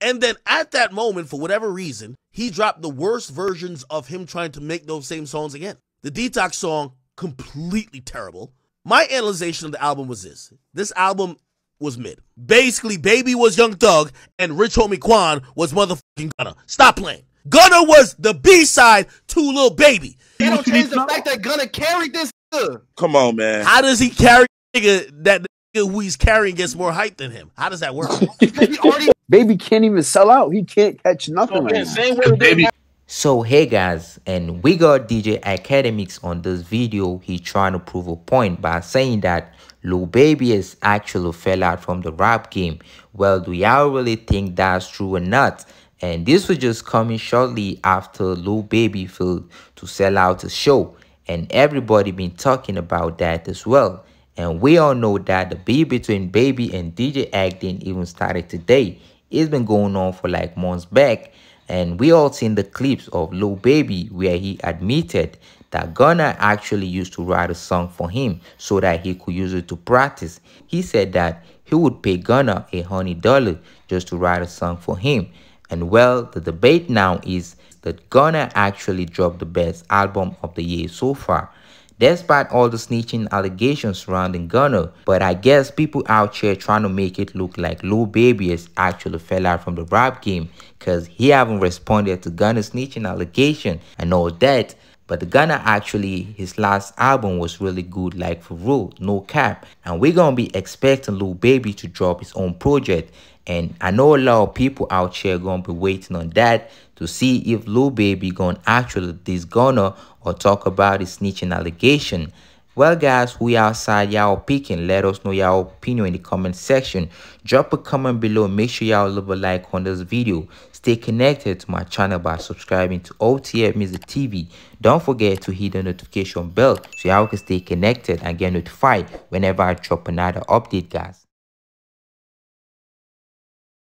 And then at that moment, for whatever reason, he dropped the worst versions of him trying to make those same songs again. The Detox song, completely terrible. My analysis of the album was this. This album was mid. Basically, Baby was Young Thug and Rich Homie Quan was motherfucking Gunna. Stop playing. Gunna was the B-side to Lil Baby. They don't change the fact that Gunna carried this Come on, man. How does he carry nigga that nigga who he's carrying gets more hype than him? How does that work? he already Baby can't even sell out. He can't catch nothing. right same way baby. So hey guys, and we got DJ Academics on this video. He's trying to prove a point by saying that Lil Baby is actually fell out from the rap game. Well, do y'all really think that's true or not? And this was just coming shortly after Lil Baby failed to sell out the show. And everybody been talking about that as well. And we all know that the beef between Baby and DJ Acting didn't even started today it's been going on for like months back and we all seen the clips of Lil Baby where he admitted that Gunna actually used to write a song for him so that he could use it to practice. He said that he would pay Gunna a hundred dollars just to write a song for him. And well, the debate now is that Gunna actually dropped the best album of the year so far despite all the snitching allegations surrounding Gunner. But I guess people out here trying to make it look like Lil Baby is actually fell out from the rap game because he haven't responded to Gunner's snitching allegation and all that. But the Gunner actually, his last album was really good, like for real, no cap. And we're gonna be expecting Lil Baby to drop his own project and I know a lot of people out here gonna be waiting on that to see if Lil Baby gonna actually disgorner or talk about his snitching allegation. Well guys, we outside y'all picking. Let us know y'all opinion in the comment section. Drop a comment below. Make sure y'all leave a like on this video. Stay connected to my channel by subscribing to OTF Music TV. Don't forget to hit the notification bell so y'all can stay connected and get notified whenever I drop another update guys.